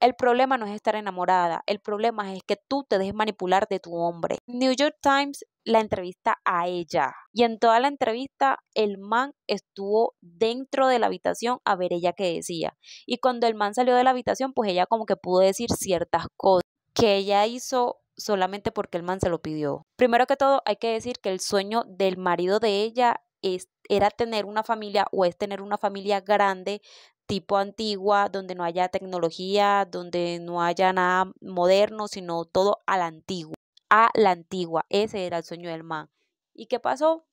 El problema no es estar enamorada, el problema es que tú te dejes manipular de tu hombre. New York Times la entrevista a ella y en toda la entrevista el man estuvo dentro de la habitación a ver ella qué decía. Y cuando el man salió de la habitación, pues ella como que pudo decir ciertas cosas que ella hizo solamente porque el man se lo pidió. Primero que todo, hay que decir que el sueño del marido de ella era tener una familia o es tener una familia grande tipo antigua, donde no haya tecnología, donde no haya nada moderno, sino todo a la antigua. A la antigua, ese era el sueño del man. ¿Y qué pasó?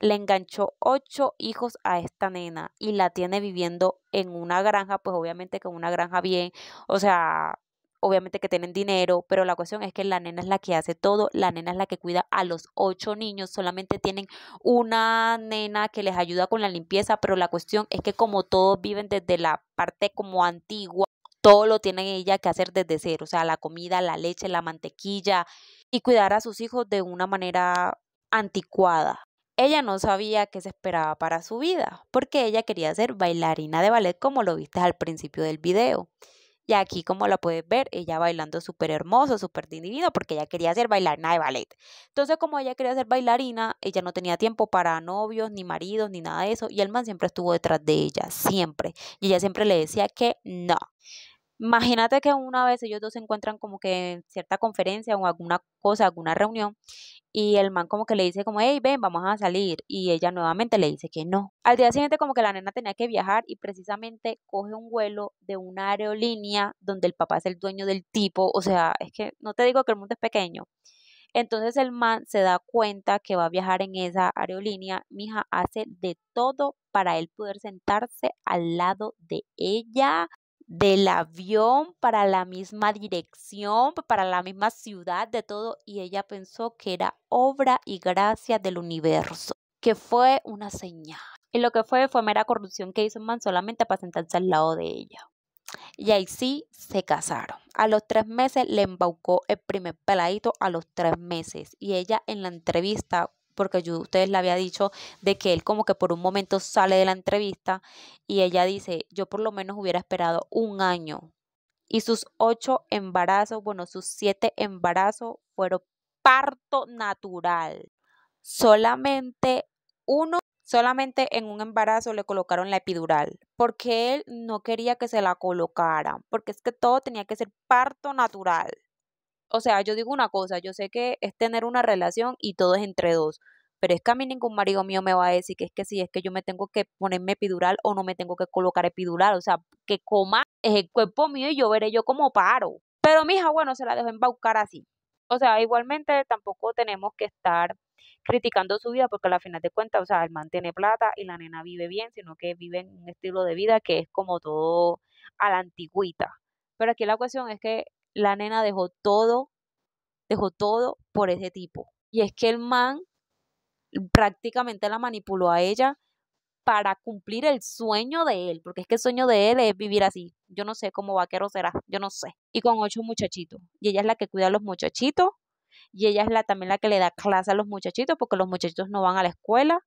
Le enganchó ocho hijos a esta nena y la tiene viviendo en una granja, pues obviamente con una granja bien, o sea, obviamente que tienen dinero, pero la cuestión es que la nena es la que hace todo, la nena es la que cuida a los ocho niños, solamente tienen una nena que les ayuda con la limpieza, pero la cuestión es que como todos viven desde la parte como antigua, todo lo tiene ella que hacer desde cero, o sea, la comida, la leche, la mantequilla y cuidar a sus hijos de una manera anticuada. Ella no sabía qué se esperaba para su vida, porque ella quería ser bailarina de ballet como lo viste al principio del video. Y aquí, como la puedes ver, ella bailando súper hermoso, súper divino, porque ella quería ser bailarina de ballet. Entonces, como ella quería ser bailarina, ella no tenía tiempo para novios, ni maridos, ni nada de eso. Y el man siempre estuvo detrás de ella, siempre. Y ella siempre le decía que no. Imagínate que una vez ellos dos se encuentran como que en cierta conferencia o alguna cosa, alguna reunión, y el man como que le dice como, hey, ven, vamos a salir y ella nuevamente le dice que no. Al día siguiente como que la nena tenía que viajar y precisamente coge un vuelo de una aerolínea donde el papá es el dueño del tipo, o sea, es que no te digo que el mundo es pequeño. Entonces el man se da cuenta que va a viajar en esa aerolínea. Mija hace de todo para él poder sentarse al lado de ella del avión para la misma dirección, para la misma ciudad, de todo, y ella pensó que era obra y gracia del universo, que fue una señal. Y lo que fue fue mera corrupción que hizo man solamente para sentarse al lado de ella. Y ahí sí se casaron. A los tres meses le embaucó el primer peladito a los tres meses. Y ella en la entrevista porque yo ustedes le había dicho de que él como que por un momento sale de la entrevista y ella dice, yo por lo menos hubiera esperado un año. Y sus ocho embarazos, bueno, sus siete embarazos fueron parto natural. Solamente uno, solamente en un embarazo le colocaron la epidural, porque él no quería que se la colocaran, porque es que todo tenía que ser parto natural o sea, yo digo una cosa, yo sé que es tener una relación y todo es entre dos, pero es que a mí ningún marido mío me va a decir que es que si es que yo me tengo que ponerme epidural o no me tengo que colocar epidural, o sea, que coma es el cuerpo mío y yo veré yo cómo paro. Pero mi hija, bueno, se la dejo embaucar así. O sea, igualmente tampoco tenemos que estar criticando su vida porque al final de cuentas, o sea, él mantiene plata y la nena vive bien, sino que vive en un estilo de vida que es como todo a la antigüita. Pero aquí la cuestión es que la nena dejó todo, dejó todo por ese tipo. Y es que el man prácticamente la manipuló a ella para cumplir el sueño de él, porque es que el sueño de él es vivir así. Yo no sé cómo vaquero será, yo no sé. Y con ocho muchachitos. Y ella es la que cuida a los muchachitos, y ella es la también la que le da clase a los muchachitos, porque los muchachitos no van a la escuela.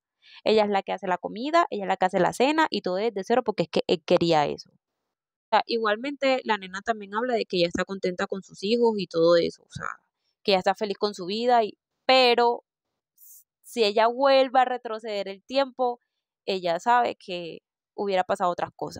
Ella es la que hace la comida, ella es la que hace la cena y todo es de cero porque es que él quería eso. Igualmente, la nena también habla de que ella está contenta con sus hijos y todo eso, o sea, que ya está feliz con su vida, y, pero si ella vuelve a retroceder el tiempo, ella sabe que hubiera pasado otras cosas.